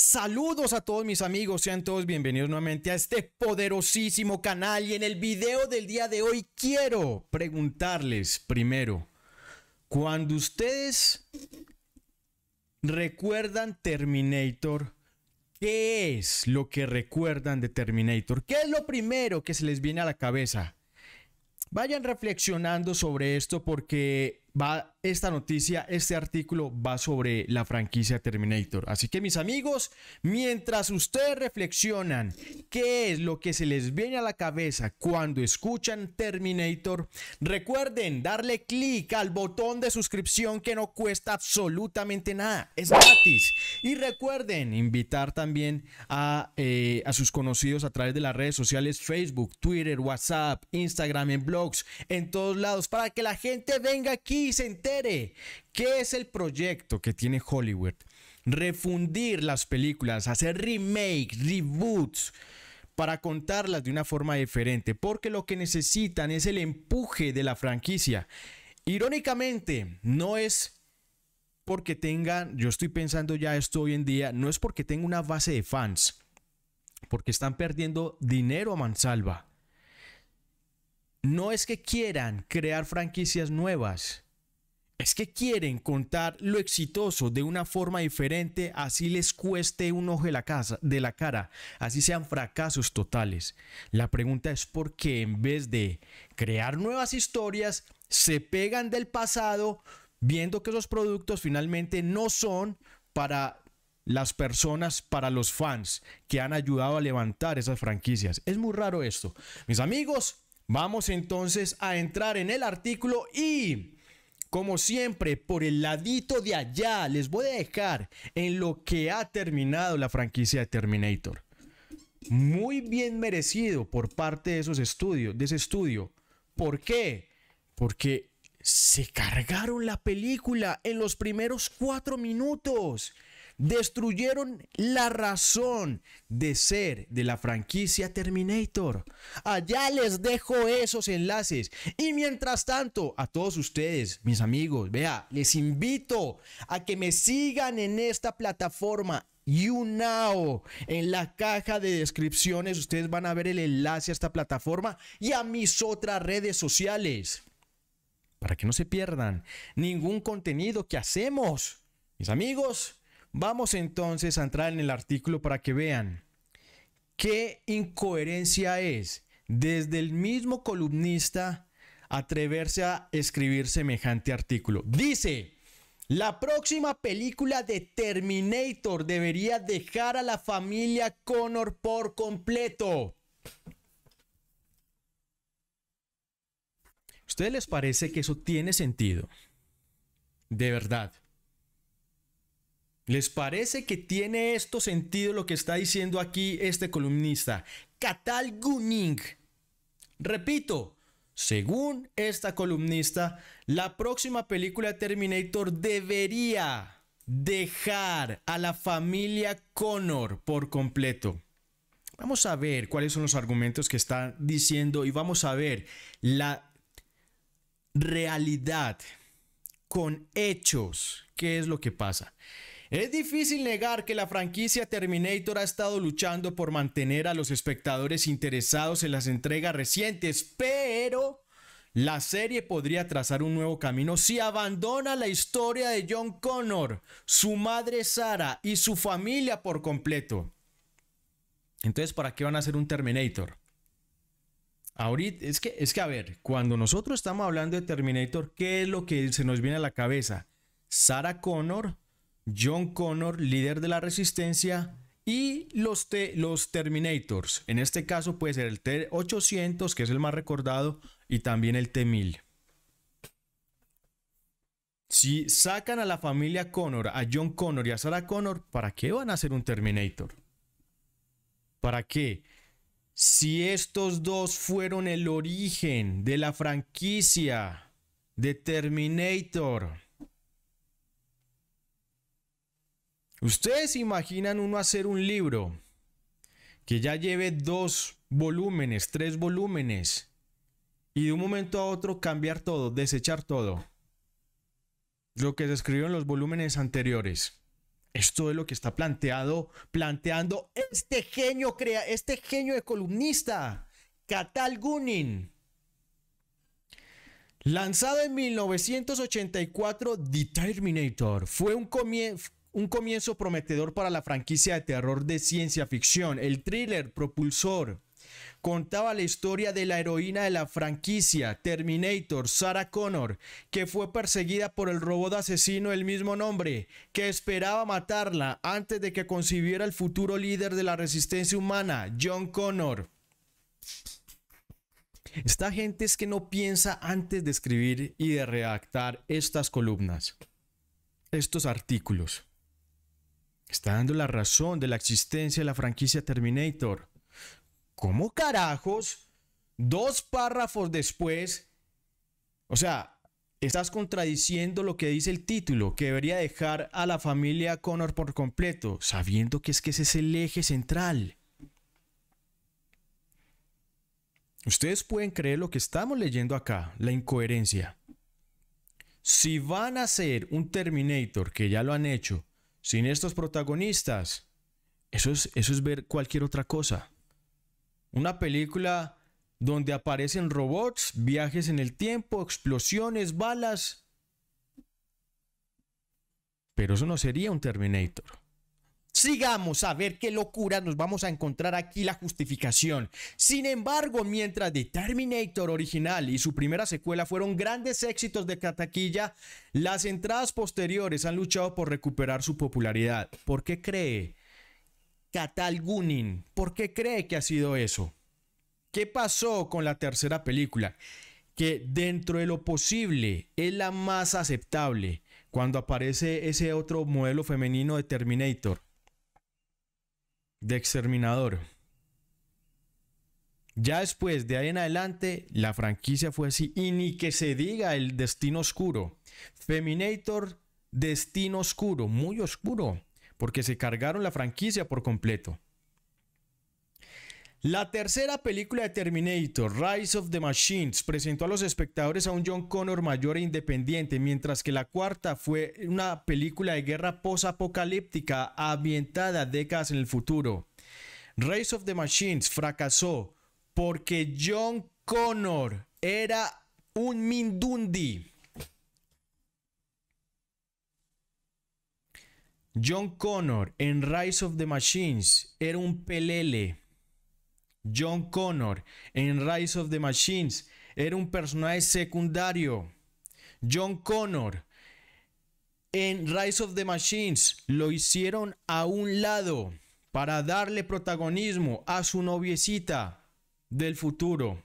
Saludos a todos mis amigos, sean todos bienvenidos nuevamente a este poderosísimo canal y en el video del día de hoy quiero preguntarles primero, cuando ustedes recuerdan Terminator, ¿qué es lo que recuerdan de Terminator? ¿Qué es lo primero que se les viene a la cabeza? Vayan reflexionando sobre esto porque va esta noticia, este artículo va sobre la franquicia Terminator. Así que mis amigos, mientras ustedes reflexionan qué es lo que se les viene a la cabeza cuando escuchan Terminator, recuerden darle clic al botón de suscripción que no cuesta absolutamente nada, es gratis. Y recuerden invitar también a, eh, a sus conocidos a través de las redes sociales Facebook, Twitter, WhatsApp, Instagram, en blogs, en todos lados, para que la gente venga aquí y se entere qué es el proyecto que tiene Hollywood. Refundir las películas, hacer remakes, reboots para contarlas de una forma diferente, porque lo que necesitan es el empuje de la franquicia. Irónicamente, no es porque tengan, yo estoy pensando ya esto hoy en día, no es porque tenga una base de fans, porque están perdiendo dinero a mansalva. No es que quieran crear franquicias nuevas, es que quieren contar lo exitoso de una forma diferente, así les cueste un ojo de la, de la cara, así sean fracasos totales. La pregunta es por qué en vez de crear nuevas historias, se pegan del pasado, viendo que esos productos finalmente no son para las personas, para los fans que han ayudado a levantar esas franquicias. Es muy raro esto. Mis amigos, vamos entonces a entrar en el artículo y como siempre, por el ladito de allá, les voy a dejar en lo que ha terminado la franquicia de Terminator. Muy bien merecido por parte de esos estudios, de ese estudio. ¿Por qué? Porque se cargaron la película en los primeros cuatro minutos destruyeron la razón de ser de la franquicia Terminator. Allá les dejo esos enlaces. Y mientras tanto, a todos ustedes, mis amigos, vea, les invito a que me sigan en esta plataforma. YouNow. En la caja de descripciones ustedes van a ver el enlace a esta plataforma y a mis otras redes sociales para que no se pierdan ningún contenido que hacemos. Mis amigos, Vamos entonces a entrar en el artículo para que vean qué incoherencia es desde el mismo columnista atreverse a escribir semejante artículo. Dice, la próxima película de Terminator debería dejar a la familia Connor por completo. ¿Ustedes les parece que eso tiene sentido? De verdad. ¿Les parece que tiene esto sentido lo que está diciendo aquí este columnista? catal gunning Repito, según esta columnista, la próxima película Terminator debería dejar a la familia Connor por completo. Vamos a ver cuáles son los argumentos que está diciendo y vamos a ver la realidad con hechos, qué es lo que pasa. Es difícil negar que la franquicia Terminator ha estado luchando por mantener a los espectadores interesados en las entregas recientes, pero la serie podría trazar un nuevo camino si abandona la historia de John Connor, su madre Sara y su familia por completo. Entonces, ¿para qué van a hacer un Terminator? Ahorita, es que, es que a ver, cuando nosotros estamos hablando de Terminator, ¿qué es lo que se nos viene a la cabeza? Sarah Connor, John Connor, líder de la resistencia, y los, los Terminators. En este caso puede ser el T-800, que es el más recordado, y también el T-1000. Si sacan a la familia Connor, a John Connor y a Sarah Connor, ¿para qué van a hacer un Terminator? ¿Para qué? Si estos dos fueron el origen de la franquicia de Terminator. Ustedes imaginan uno hacer un libro que ya lleve dos volúmenes, tres volúmenes, y de un momento a otro cambiar todo, desechar todo. Lo que se escribió en los volúmenes anteriores. Esto es lo que está planteado, planteando este genio, crea, este genio de columnista, Catal Gunin. Lanzado en 1984, The Terminator fue un comienzo un comienzo prometedor para la franquicia de terror de ciencia ficción, el thriller propulsor. Contaba la historia de la heroína de la franquicia, Terminator, Sarah Connor, que fue perseguida por el robot asesino del mismo nombre, que esperaba matarla antes de que concibiera el futuro líder de la resistencia humana, John Connor. Esta gente es que no piensa antes de escribir y de redactar estas columnas, estos artículos. Está dando la razón de la existencia de la franquicia Terminator. ¿Cómo carajos? Dos párrafos después. O sea, estás contradiciendo lo que dice el título, que debería dejar a la familia Connor por completo, sabiendo que es que ese es el eje central. Ustedes pueden creer lo que estamos leyendo acá, la incoherencia. Si van a hacer un Terminator, que ya lo han hecho, sin estos protagonistas, eso es, eso es ver cualquier otra cosa. Una película donde aparecen robots, viajes en el tiempo, explosiones, balas. Pero eso no sería un Terminator. Sigamos a ver qué locura nos vamos a encontrar aquí la justificación. Sin embargo, mientras The Terminator original y su primera secuela fueron grandes éxitos de cataquilla, las entradas posteriores han luchado por recuperar su popularidad. ¿Por qué cree Catal Gunin? ¿Por qué cree que ha sido eso? ¿Qué pasó con la tercera película? Que dentro de lo posible es la más aceptable cuando aparece ese otro modelo femenino de Terminator de Exterminador. Ya después, de ahí en adelante, la franquicia fue así. Y ni que se diga el Destino Oscuro. Feminator, Destino Oscuro, muy oscuro. Porque se cargaron la franquicia por completo. La tercera película de Terminator, Rise of the Machines, presentó a los espectadores a un John Connor mayor e independiente, mientras que la cuarta fue una película de guerra post-apocalíptica ambientada décadas en el futuro. Rise of the Machines fracasó porque John Connor era un Mindundi. John Connor en Rise of the Machines era un pelele. John Connor en Rise of the Machines era un personaje secundario. John Connor en Rise of the Machines lo hicieron a un lado para darle protagonismo a su noviecita del futuro.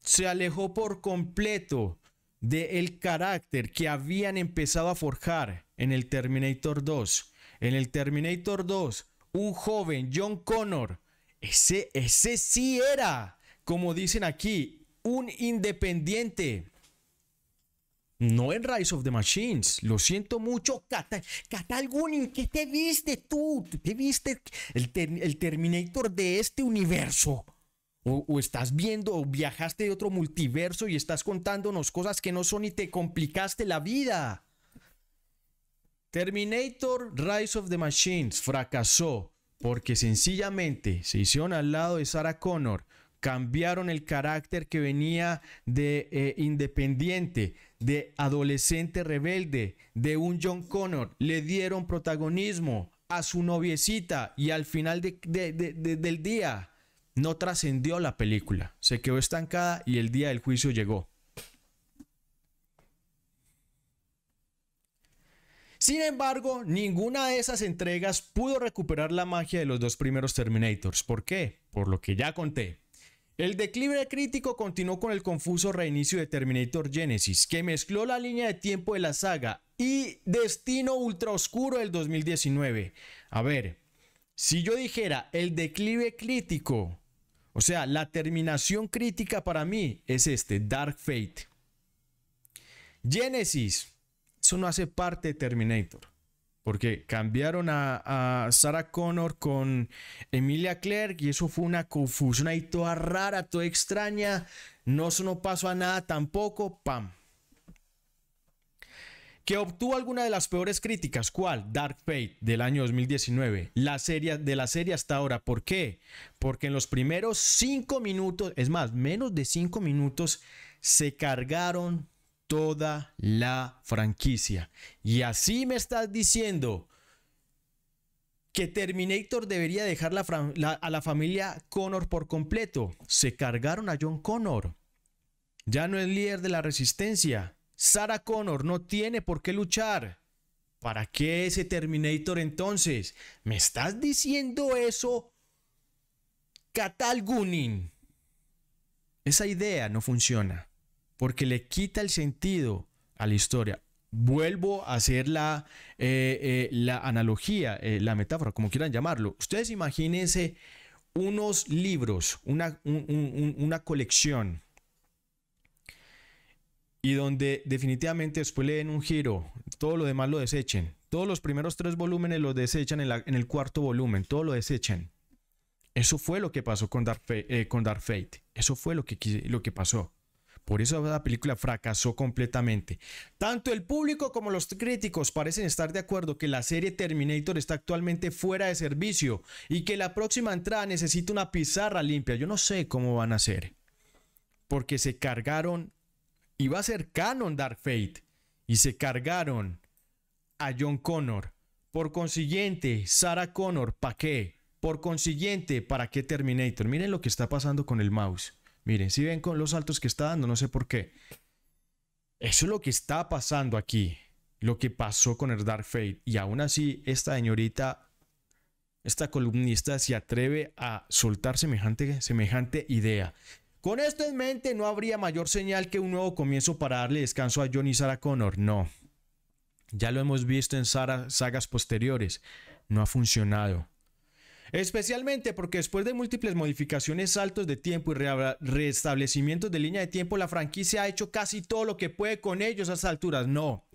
Se alejó por completo del carácter que habían empezado a forjar en el Terminator 2. En el Terminator 2, un joven John Connor ese, sí era, como dicen aquí, un independiente. No en Rise of the Machines. Lo siento mucho. Catal, ¿qué te viste tú? ¿Te viste el, Terminator de este universo? O, o, estás viendo o viajaste de otro multiverso y estás contándonos cosas que no son y te complicaste la vida. Terminator Rise of the Machines fracasó porque sencillamente se hicieron al lado de Sarah Connor, cambiaron el carácter que venía de eh, independiente, de adolescente rebelde, de un John Connor, le dieron protagonismo a su noviecita y al final del día no trascendió la película, se quedó estancada y el día del juicio llegó. Sin embargo, ninguna de esas entregas pudo recuperar la magia de los dos primeros Terminators. ¿Por qué? Por lo que ya conté. El declive crítico continuó con el confuso reinicio de Terminator Genesis, que mezcló la línea de tiempo de la saga y Destino Ultra Oscuro del 2019. A ver, si yo dijera el declive crítico, o sea, la terminación crítica para mí es este, Dark Fate. Genesis, eso no hace parte de Terminator. Porque cambiaron a, Sarah Connor con Emilia Clarke y eso fue una confusión ahí toda rara, toda extraña. No, eso no pasó a nada tampoco. Pam. Que obtuvo alguna de las peores críticas. ¿Cuál? Dark Fate del año 2019. La serie, de la serie hasta ahora. ¿Por qué? Porque en los primeros cinco minutos, es más, menos de cinco minutos, se cargaron toda la franquicia. Y así me estás diciendo que Terminator debería dejar a la familia Connor por completo. Se cargaron a John Connor. Ya no es líder de la resistencia. Sarah Connor no tiene por qué luchar. ¿Para qué ese Terminator entonces? ¿Me estás diciendo eso? Catal Gunning. Esa idea no funciona porque le quita el sentido a la historia. Vuelvo a hacer la, eh, eh, la analogía, eh, la metáfora, como quieran llamarlo. Ustedes imagínense unos libros, una, colección, y donde definitivamente después le den un giro, todo lo demás lo desechen. Todos los primeros tres volúmenes los desechan en, el cuarto volumen, todo lo desechan. Eso fue lo que pasó con Dark, Fate. Eso fue lo que, lo que pasó. Por eso la película fracasó completamente. Tanto el público como los críticos parecen estar de acuerdo que la serie Terminator está actualmente fuera de servicio y que la próxima entrada necesita una pizarra limpia. Yo no sé cómo van a hacer. Porque se cargaron, y va a ser canon Dark Fate, y se cargaron a John Connor. Por consiguiente, Sarah Connor, ¿para qué? Por consiguiente, ¿para qué Terminator? Miren lo que está pasando con el mouse. Miren, si ven con los saltos que está dando, no sé por qué. Eso es lo que está pasando aquí. Lo que pasó con el Dark Fate. Y aún así, esta señorita, esta columnista, se atreve a soltar semejante, semejante idea. Con esto en mente, no habría mayor señal que un nuevo comienzo para darle descanso a Johnny y Sarah Connor. No. Ya lo hemos visto en sagas posteriores. No ha funcionado. Especialmente porque después de múltiples modificaciones, saltos de tiempo y restablecimientos de línea de tiempo, la franquicia ha hecho casi todo lo que puede con ellos a esas alturas. No,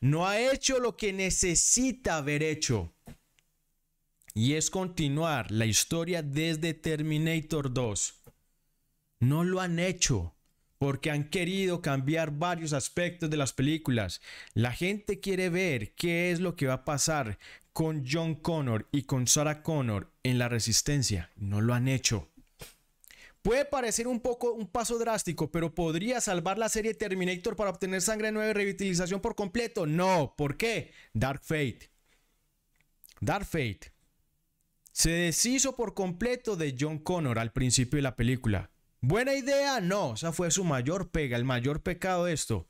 no ha hecho lo que necesita haber hecho. Y es continuar la historia desde Terminator 2. No lo han hecho porque han querido cambiar varios aspectos de las películas. La gente quiere ver qué es lo que va a pasar con John Connor y con Sarah Connor en la resistencia. No lo han hecho. Puede parecer un poco un paso drástico, pero ¿podría salvar la serie Terminator para obtener sangre nueva y revitalización por completo? No, ¿por qué? Dark Fate. Dark Fate. Se deshizo por completo de John Connor al principio de la película. Buena idea, no, esa fue su mayor pega, el mayor pecado de esto,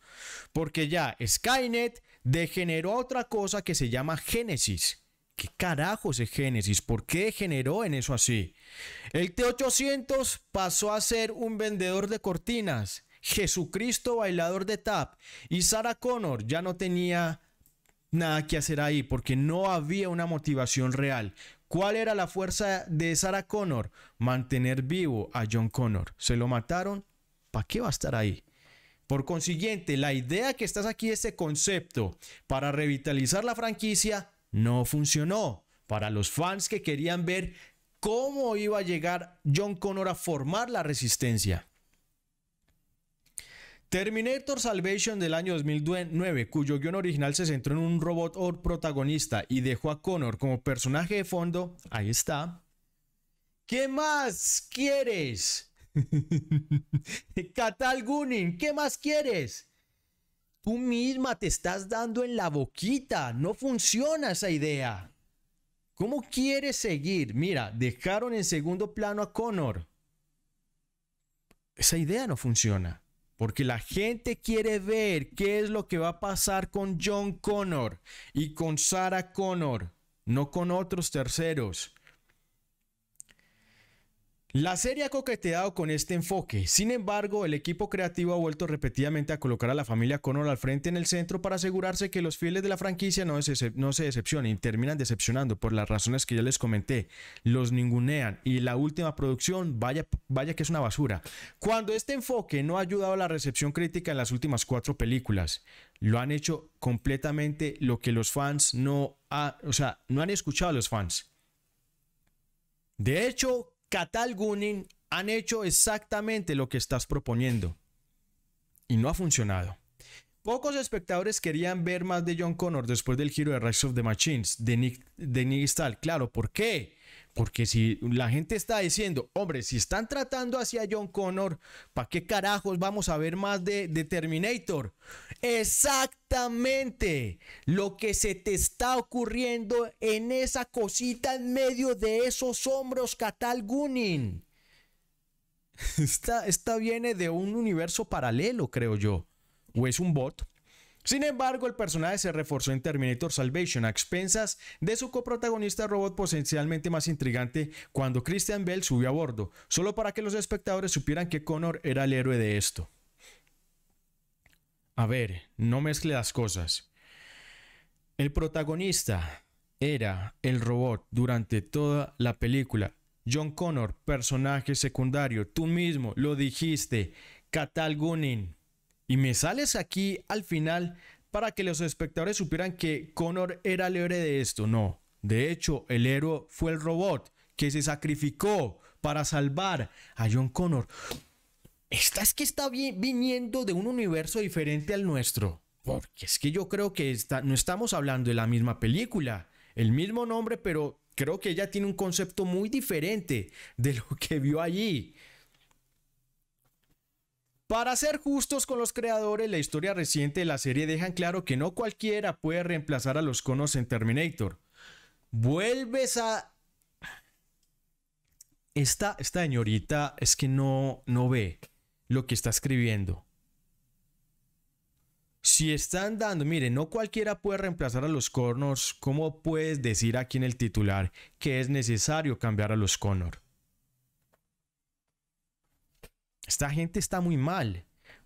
porque ya Skynet degeneró a otra cosa que se llama Génesis. ¿Qué carajo es Génesis? ¿Por qué generó en eso así? El T800 pasó a ser un vendedor de cortinas, Jesucristo bailador de tap y Sarah Connor ya no tenía nada que hacer ahí porque no había una motivación real. ¿Cuál era la fuerza de Sarah Connor? Mantener vivo a John Connor. Se lo mataron, ¿para qué va a estar ahí? Por consiguiente, la idea que estás aquí, este concepto para revitalizar la franquicia, no funcionó. Para los fans que querían ver cómo iba a llegar John Connor a formar la resistencia. Terminator Salvation del año 2009, cuyo guión original se centró en un robot or protagonista y dejó a Connor como personaje de fondo, ahí está. ¿Qué más quieres? Catal ¿qué más quieres? Tú misma te estás dando en la boquita, no funciona esa idea. ¿Cómo quieres seguir? Mira, dejaron en segundo plano a Connor. Esa idea no funciona. Porque la gente quiere ver qué es lo que va a pasar con John Connor y con Sarah Connor, no con otros terceros. La serie ha coqueteado con este enfoque, sin embargo, el equipo creativo ha vuelto repetidamente a colocar a la familia Connor al frente en el centro para asegurarse que los fieles de la franquicia no, se, decepcionen y terminan decepcionando por las razones que ya les comenté, los ningunean y la última producción, vaya, vaya que es una basura, cuando este enfoque no ha ayudado a la recepción crítica en las últimas cuatro películas, lo han hecho completamente lo que los fans no, o sea, no han escuchado a los fans. De hecho, Catal Gunning han hecho exactamente lo que estás proponiendo. Y no ha funcionado. Pocos espectadores querían ver más de John Connor después del giro de Rise of the Machines de Nick, de Claro, ¿por qué? Porque si la gente está diciendo, hombre, si están tratando hacia John Connor, ¿para qué carajos vamos a ver más de, Terminator? Exactamente lo que se te está ocurriendo en esa cosita en medio de esos hombros, Catal Gunning. Está esta viene de un universo paralelo, creo yo. O es un bot, sin embargo, el personaje se reforzó en Terminator Salvation a expensas de su coprotagonista robot potencialmente más intrigante cuando Christian Bell subió a bordo, solo para que los espectadores supieran que Connor era el héroe de esto. A ver, no mezcle las cosas. El protagonista era el robot durante toda la película. John Connor, personaje secundario, tú mismo lo dijiste, Katal Gunning. Y me sales aquí al final para que los espectadores supieran que Connor era el héroe de esto. No, de hecho, el héroe fue el robot que se sacrificó para salvar a John Connor. Esta es que está viniendo de un universo diferente al nuestro. Porque es que yo creo que no estamos hablando de la misma película, el mismo nombre, pero creo que ella tiene un concepto muy diferente de lo que vio allí. Para ser justos con los creadores, la historia reciente de la serie deja claro que no cualquiera puede reemplazar a los conos en Terminator. Vuelves a... Esta, señorita es que no, no ve lo que está escribiendo. Si están dando, mire, no cualquiera puede reemplazar a los conos, ¿cómo puedes decir aquí en el titular que es necesario cambiar a los Connors? Esta gente está muy mal.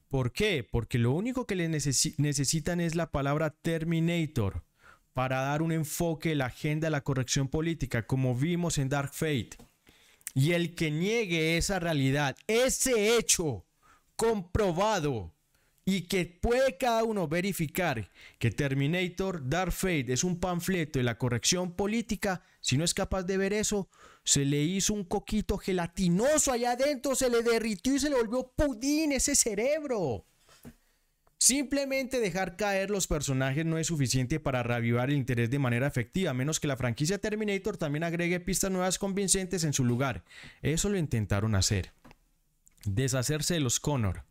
¿Por qué? Porque lo único que le necesitan es la palabra Terminator para dar un enfoque a la agenda de la corrección política, como vimos en Dark Fate. Y el que niegue esa realidad, ese hecho comprobado, y que puede cada uno verificar que Terminator Dark Fate es un panfleto de la corrección política, si no es capaz de ver eso, se le hizo un coquito gelatinoso allá adentro, se le derritió y se le volvió pudín ese cerebro. Simplemente dejar caer los personajes no es suficiente para reavivar el interés de manera efectiva, a menos que la franquicia Terminator también agregue pistas nuevas convincentes en su lugar. Eso lo intentaron hacer. Deshacerse de los Connor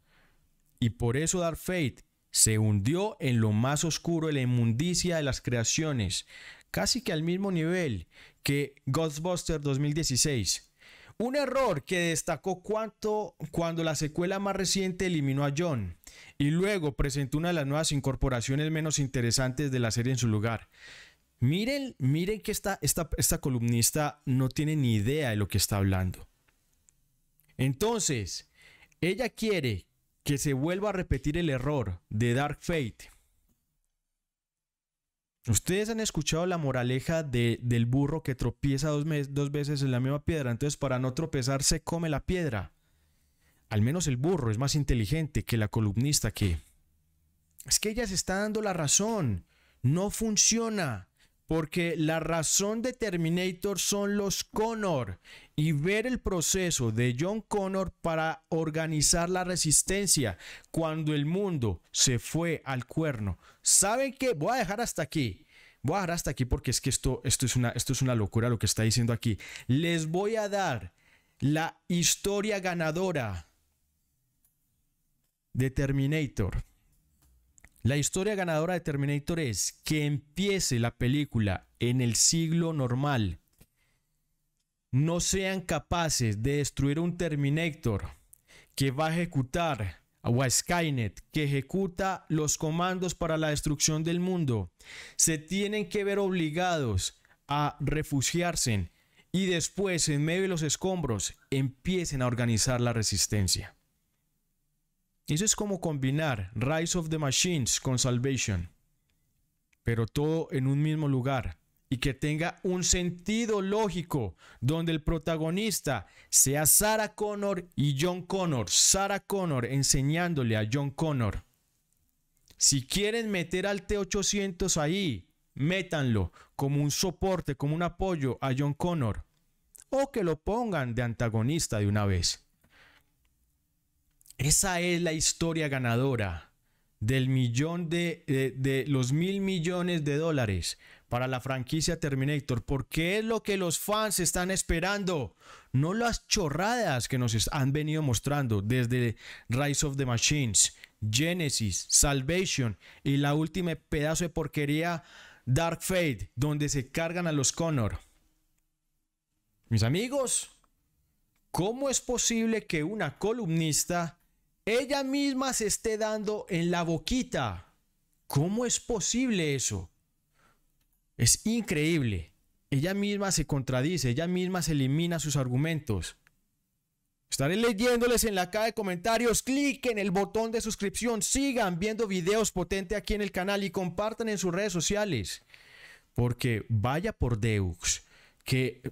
y por eso Dark Fate se hundió en lo más oscuro de la inmundicia de las creaciones, casi que al mismo nivel que Ghostbusters 2016. Un error que destacó cuando la secuela más reciente eliminó a John y luego presentó una de las nuevas incorporaciones menos interesantes de la serie en su lugar. Miren, miren que esta, esta columnista no tiene ni idea de lo que está hablando. Entonces, ella quiere que se vuelva a repetir el error de Dark Fate. Ustedes han escuchado la moraleja del burro que tropieza dos, dos veces en la misma piedra, entonces para no tropezar se come la piedra. Al menos el burro es más inteligente que la columnista que... Es que ella se está dando la razón. No funciona. Porque la razón de Terminator son los Connor y ver el proceso de John Connor para organizar la resistencia cuando el mundo se fue al cuerno. ¿Saben qué? Voy a dejar hasta aquí. Voy a dejar hasta aquí porque es que esto, esto, es, una, esto es una locura lo que está diciendo aquí. Les voy a dar la historia ganadora de Terminator. La historia ganadora de Terminator es que empiece la película en el siglo normal. No sean capaces de destruir un Terminator que va a ejecutar a a Skynet que ejecuta los comandos para la destrucción del mundo. Se tienen que ver obligados a refugiarse y después en medio de los escombros empiecen a organizar la resistencia. Eso es como combinar Rise of the Machines con Salvation, pero todo en un mismo lugar y que tenga un sentido lógico donde el protagonista sea Sarah Connor y John Connor. Sarah Connor enseñándole a John Connor. Si quieren meter al T800 ahí, métanlo como un soporte, como un apoyo a John Connor. O que lo pongan de antagonista de una vez. Esa es la historia ganadora del millón de, de, los mil millones de dólares para la franquicia Terminator, porque es lo que los fans están esperando, no las chorradas que nos han venido mostrando desde Rise of the Machines, Genesis, Salvation y la última pedazo de porquería Dark Fate, donde se cargan a los Connor. Mis amigos, ¿cómo es posible que una columnista ella misma se esté dando en la boquita. ¿Cómo es posible eso? Es increíble. Ella misma se contradice, ella misma se elimina sus argumentos. Estaré leyéndoles en la caja de comentarios. Cliquen el botón de suscripción. Sigan viendo videos potentes aquí en el canal y compartan en sus redes sociales. Porque vaya por Deux, que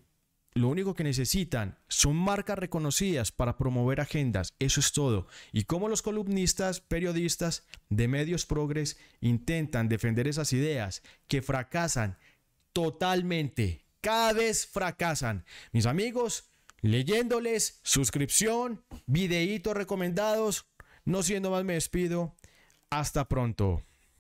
lo único que necesitan son marcas reconocidas para promover agendas, eso es todo. Y como los columnistas, periodistas de medios progres intentan defender esas ideas que fracasan totalmente, cada vez fracasan. Mis amigos, leyéndoles, suscripción, videitos recomendados, no siendo más me despido, hasta pronto.